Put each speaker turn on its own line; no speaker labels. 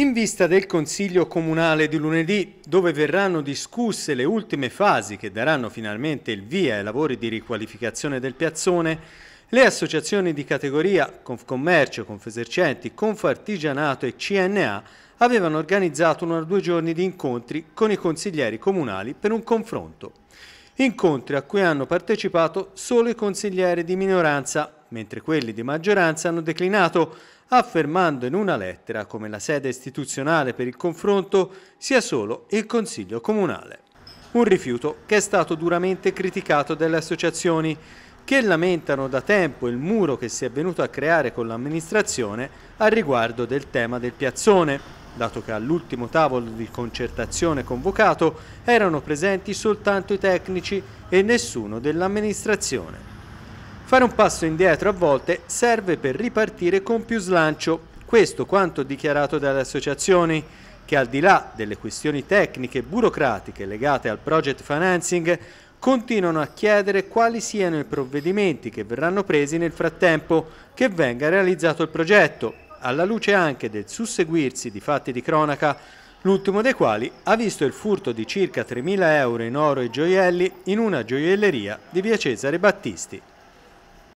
In vista del Consiglio Comunale di lunedì, dove verranno discusse le ultime fasi che daranno finalmente il via ai lavori di riqualificazione del piazzone, le associazioni di categoria Confcommercio, Confesercenti, Confartigianato e CNA avevano organizzato uno o due giorni di incontri con i consiglieri comunali per un confronto incontri a cui hanno partecipato solo i consiglieri di minoranza, mentre quelli di maggioranza hanno declinato, affermando in una lettera come la sede istituzionale per il confronto sia solo il Consiglio Comunale. Un rifiuto che è stato duramente criticato dalle associazioni, che lamentano da tempo il muro che si è venuto a creare con l'amministrazione a riguardo del tema del piazzone, dato che all'ultimo tavolo di concertazione convocato erano presenti soltanto i tecnici e nessuno dell'amministrazione. Fare un passo indietro a volte serve per ripartire con più slancio, questo quanto dichiarato dalle associazioni, che al di là delle questioni tecniche e burocratiche legate al project financing, continuano a chiedere quali siano i provvedimenti che verranno presi nel frattempo che venga realizzato il progetto alla luce anche del susseguirsi di fatti di cronaca, l'ultimo dei quali ha visto il furto di circa 3.000 euro in oro e gioielli in una gioielleria di via Cesare Battisti.